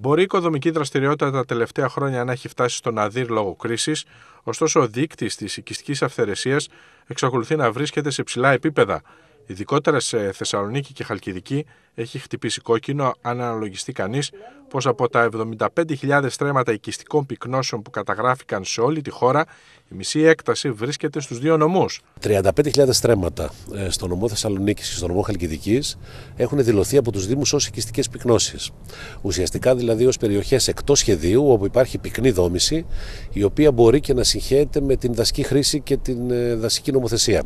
Μπορεί η οικοδομική δραστηριότητα τα τελευταία χρόνια να έχει φτάσει στον αδύρ λόγω κρίσης, ωστόσο ο δείκτης της οικιστικής αυθαιρεσίας εξακολουθεί να βρίσκεται σε ψηλά επίπεδα. Ειδικότερα σε Θεσσαλονίκη και Χαλκιδική έχει χτυπήσει κόκκινο αν αναλογιστεί κανείς πως από τα 75.000 στρέμματα οικιστικών πυκνώσεων που καταγράφηκαν σε όλη τη χώρα, η μισή έκταση βρίσκεται στους δύο νομούς. 35.000 στρέμματα ε, στο νομό Θεσσαλονίκης και στο νομό Χαλκιδικής έχουν δηλωθεί από τους Δήμους ως οικιστικές πυκνώσεις. Ουσιαστικά δηλαδή ως περιοχές εκτός σχεδίου όπου υπάρχει πυκνή δόμηση η οποία μπορεί και να συγχέεται με την δασική χρήση και την ε, δασική νομοθεσία.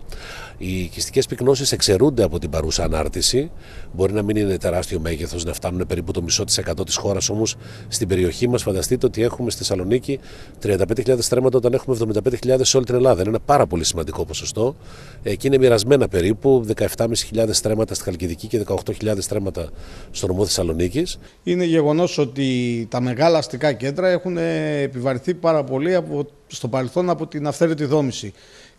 Οι οικιστικές πυκνώσεις εξαιρούνται από την παρούσα ανάρτηση. Μπορεί να μην είναι τεράστιο μέγεθος, να φτάνουν περίπου το μισό της εκατό χώρα. Όμως στην περιοχή μας, φανταστείτε ότι έχουμε στη Θεσσαλονίκη 35.000 στρέμματα όταν έχουμε 75.000 σε όλη την Ελλάδα. Είναι ένα πάρα πολύ σημαντικό ποσοστό Εκεί είναι μοιρασμένα περίπου 17.500 στρέμματα στη Χαλκιδική και 18.000 στρέμματα στο νομό Θεσσαλονίκης. Είναι γεγονός ότι τα μεγάλα αστικά κέντρα έχουν επιβαρυνθεί πάρα πολύ από, στο παρελθόν από την αυθαίρετη δόμηση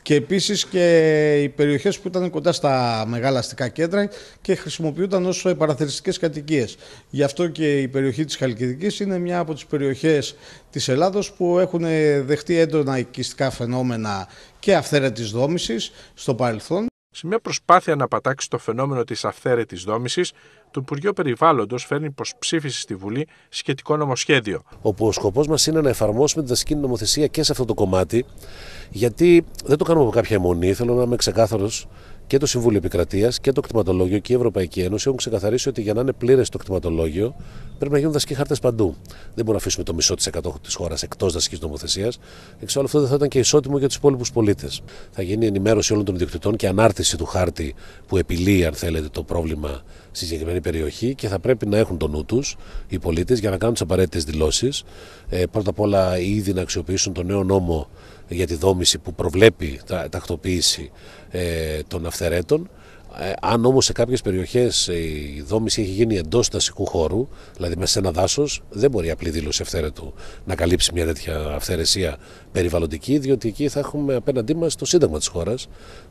και επίσης και οι περιοχές που ήταν κοντά στα μεγάλα αστικά κέντρα και χρησιμοποιούνταν ως παραθεριστικές κατοικίες. Γι' αυτό και η περιοχή της Χαλκιδικής είναι μια από τις περιοχές της Ελλάδος που έχουν ε, δεχτεί έντονα οικιστικά φαινόμενα και της δόμησης στο παρελθόν. Σε μια προσπάθεια να πατάξει το φαινόμενο της αυθαίρετης δόμησης, το Υπουργείο Περιβάλλοντος φέρνει πω ψήφιση στη Βουλή σχετικό νομοσχέδιο. Όπου ο σκοπός μας είναι να εφαρμόσουμε τη δασική νομοθεσία και σε αυτό το κομμάτι, γιατί δεν το κάνουμε από κάποια αιμονή. Θέλω να είμαι ξεκάθαρος και το Συμβούλιο Επικρατείας και το Κτηματολόγιο και η Ευρωπαϊκή Ένωση έχουν ξεκαθαρίσει ότι για να είναι πλήρες το κτηματολόγιο πρέπει να γίνουν δασικοί χάρτες παντού. Δεν μπορούμε να αφήσουμε το μισό της εκατό της χώρας εκτός δασικής νομοθεσίας. Εξάλλου αυτό δεν θα ήταν και ισότιμο για τους υπόλοιπους πολίτες. Θα γίνει ενημέρωση όλων των ιδιοκτητών και ανάρτηση του χάρτη που επιλύει, αν θέλετε, το πρόβλημα στη συγκεκριμένη περιοχή και θα πρέπει να έχουν τον νου τους οι πολίτες για να κάνουν τις απαραίτητες δηλώσεις. Ε, πρώτα απ' όλα, ήδη να αξιοποιήσουν το νέο νόμο για τη δόμηση που προβλέπει τα, τακτοποίηση ε, των αυθαιρέτων. Ε, αν όμως σε κάποιες περιοχές η δόμηση έχει γίνει εντός δασικού χώρου, δηλαδή μέσα σε ένα δάσος, δεν μπορεί η απλή δήλωση αυθαίρετου να καλύψει μια τέτοια αυθαιρεσία περιβαλλοντική, διότι εκεί θα έχουμε απέναντί μας το Σύνταγμα της χώρας,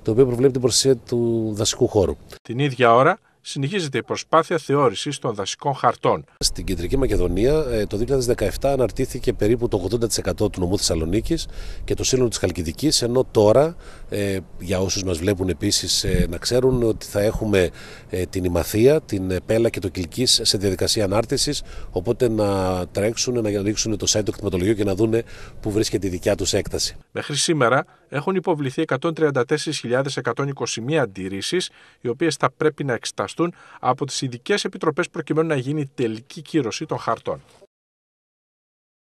το οποίο προβλέπει την προστασία του δασικού χώρου. Την ίδια ώρα, συνεχίζεται η προσπάθεια θεώρησης των δασικών χαρτών. Στην Κεντρική Μακεδονία ε, το 2017 αναρτήθηκε περίπου το 80% του νομού Θεσσαλονίκης και το σύνολο της Χαλκιδικής, ενώ τώρα, ε, για όσους μας βλέπουν επίσης, ε, να ξέρουν ότι θα έχουμε την Ημαθία, την Πέλα και το Κυλκής σε διαδικασία ανάρτησης. Οπότε να τρέξουν, να ρίξουν το site του εκτιματολογίου και να δούνε πού βρίσκεται η δικιά τους έκταση. Μέχρι σήμερα έχουν υποβληθεί 134.121 αντιρρήσεις, οι οποίες θα πρέπει να εξεταστούν από τις ειδικές επιτροπές προκειμένου να γίνει τελική κύρωση των χαρτών.